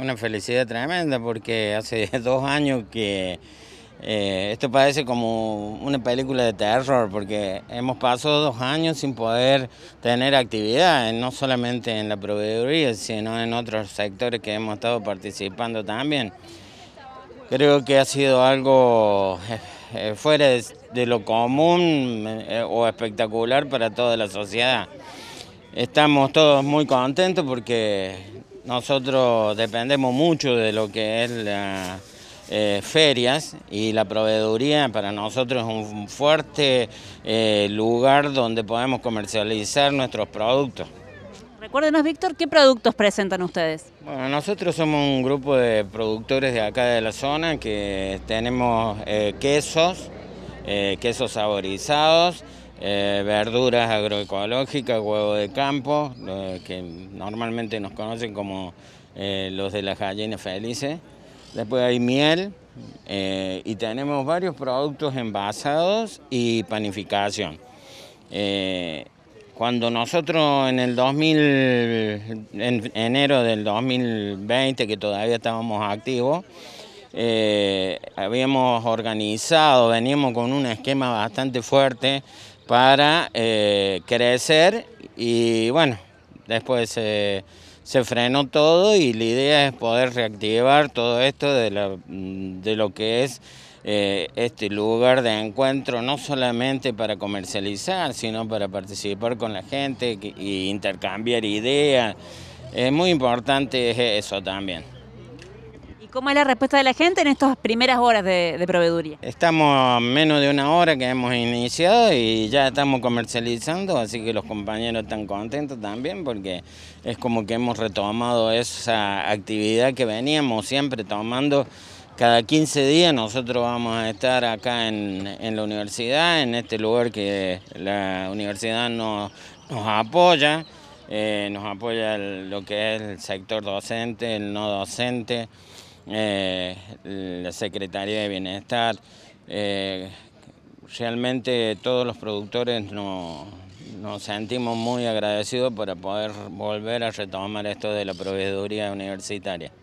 Una felicidad tremenda porque hace dos años que eh, esto parece como una película de terror porque hemos pasado dos años sin poder tener actividad, eh, no solamente en la proveeduría, sino en otros sectores que hemos estado participando también. Creo que ha sido algo eh, fuera de, lo común o espectacular para toda la sociedad. Estamos todos muy contentos porque nosotros dependemos mucho de lo que es las eh, ferias y la proveeduría para nosotros es un fuerte eh, lugar donde podemos comercializar nuestros productos. Recuérdenos, Víctor, ¿qué productos presentan ustedes? Bueno, nosotros somos un grupo de productores de acá de la zona que tenemos eh, quesos, quesos saborizados, eh, verduras agroecológicas, huevo de campo, que normalmente nos conocen como eh, los de las gallinas felices. Después hay miel eh, y tenemos varios productos envasados y panificación. cuando nosotros en el 2000, en enero del 2020, que todavía estábamos activos, habíamos organizado, veníamos con un esquema bastante fuerte para eh, crecer y bueno, después se frenó todo y la idea es poder reactivar todo esto de, mm, lo que es eh, este lugar de encuentro, no solamente para comercializar, sino para participar con la gente e intercambiar ideas. Es muy importante eso también cómo es la respuesta de la gente en estas primeras horas de, proveeduría? Estamos a menos de una hora que hemos iniciado y ya estamos comercializando, así que los compañeros están contentos también porque es como que hemos retomado esa actividad que veníamos siempre tomando. Cada 15 días nosotros vamos a estar acá en, la universidad, en este lugar que la universidad nos, apoya. Eh, nos apoya lo que es el sector docente, el no docente eh, la Secretaría de Bienestar, eh, realmente todos los productores nos sentimos muy agradecidos por poder volver a retomar esto de la proveeduría universitaria.